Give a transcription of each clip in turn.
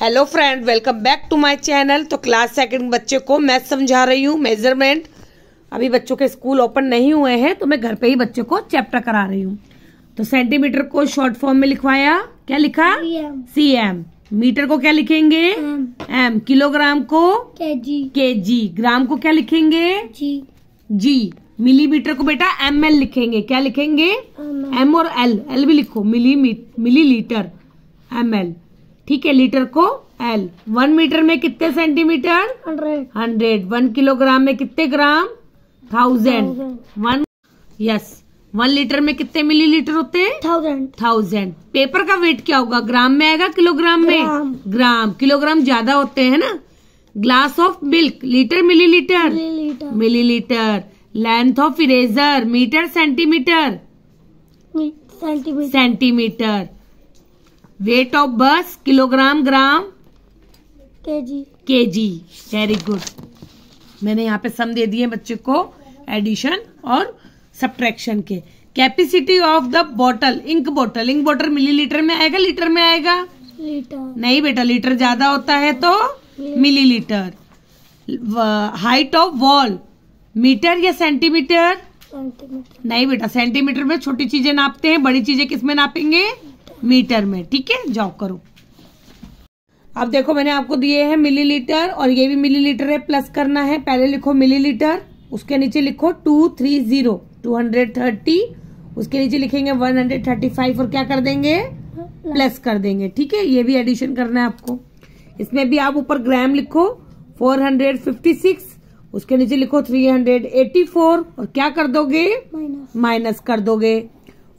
hello friend welcome back to my channel तो class second बच्चे को मैथ समझा रही हूँ मेजरमेंट अभी बच्चों के स्कूल ओपन नहीं हुए हैं तो मैं घर पे ही बच्चों को चैप्टर करा रही हूँ तो सेंटीमीटर को शॉर्ट फॉर्म में लिखवाया क्या लिखा सी एम मीटर को क्या लिखेंगे एम किलोग्राम को के जी ग्राम को क्या लिखेंगे जी जी मिलीमीटर को बेटा एम एल लिखेंगे क्या लिखेंगे एम और एल एल भी लिखो milli millilitre M L ठीक है लीटर को एल वन मीटर में कितने सेंटीमीटर हंड्रेड वन किलोग्राम में कितने gram thousand one yes one litre में कितने मिलीलीटर होते हैं थाउजेंड थाउजेंड पेपर का वेट क्या होगा ग्राम में आएगा किलोग्राम में ग्राम किलोग्राम ज्यादा होते हैं ना glass of milk litre millilitre millilitre length of eraser metre centimetre centimetre weight of bus kilogram gram KG KG very good मैंने यहाँ पे सम दे दिए बच्चे को एडिशन और सब्ट्रैक्शन के कैपेसिटी ऑफ द बोतल इंक बोतल इंक बोतल मिलीलीटर में आएगा लीटर में आएगा लीटर नहीं बेटा लीटर ज्यादा होता है तो millilitre height of wall metre या सेंटीमीटर नहीं बेटा सेंटीमीटर में छोटी चीजें नापते हैं बड़ी चीजें किसमें नापेंगे मीटर में ठीक है जॉब करो अब देखो मैंने आपको दिए हैं मिलीलीटर और ये भी मिलीलीटर है प्लस करना है पहले लिखो मिलीलीटर उसके नीचे लिखो two three zero two hundred thirty उसके नीचे लिखेंगे वन हंड्रेड थर्टी फाइव और क्या कर देंगे प्लस कर देंगे ठीक है ये भी एडिशन करना है आपको इसमें भी आप ऊपर ग्राम लिखो फोर हंड्रेड फिफ्टी सिक्स उसके नीचे लिखो थ्री हंड्रेड एटी फोर और क्या कर दोगे माइनस कर दोगे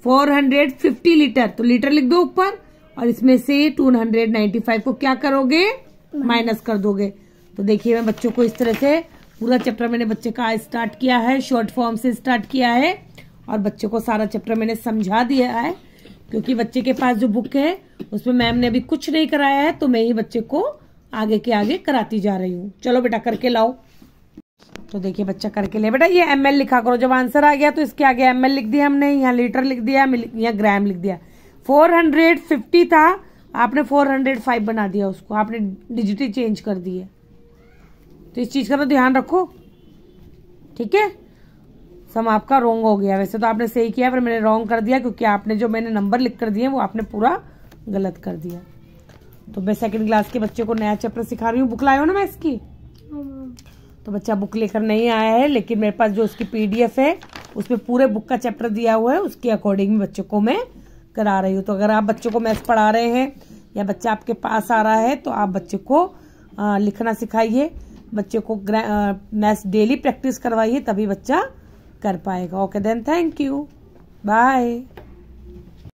450 लीटर तो लीटर लिख दो ऊपर और इसमें से 295 को क्या करोगे माइनस कर दोगे तो देखिए मैं बच्चों को इस तरह से पूरा चैप्टर मैंने बच्चे का स्टार्ट किया है शॉर्ट फॉर्म से स्टार्ट किया है और बच्चों को सारा चैप्टर मैंने समझा दिया है क्योंकि बच्चे के पास जो बुक है उसमें मैम ने अभी कुछ नहीं कराया है तो मैं ही बच्चे को आगे के आगे कराती जा रही हूँ चलो बेटा करके लाओ तो देखिए बच्चा करके ले बेटा ये एम लिखा करो जब आंसर आ गया तो इसके आगे एम लिख दिया हमने यहाँ लीटर लिख दिया यहाँ ग्राम लिख दिया 450 था आपने 405 बना दिया उसको आपने डिजिट ही चेंज कर दिए तो इस चीज़ का तो ध्यान रखो ठीक है सम आपका रोंग हो गया वैसे तो आपने सही किया पर मैंने रोंग कर दिया क्योंकि आपने जो मैंने नंबर लिख कर दिए वो आपने पूरा गलत कर दिया तो मैं सेकंड क्लास के बच्चे को नया चैप्टर सिखा रही हूँ बुक लाए हो ना मैं इसकी तो बच्चा बुक लेकर नहीं आया है लेकिन मेरे पास जो उसकी पीडीएफ है उसमें पूरे बुक का चैप्टर दिया हुआ है उसके अकॉर्डिंग बच्चों को मैं करा रही हूँ तो अगर आप बच्चों को मैथ्स पढ़ा रहे हैं या बच्चा आपके पास आ रहा है तो आप बच्चे को आ, लिखना सिखाइए बच्चे को मैथ्स डेली प्रैक्टिस करवाइए तभी बच्चा कर पाएगा okay then thank you bye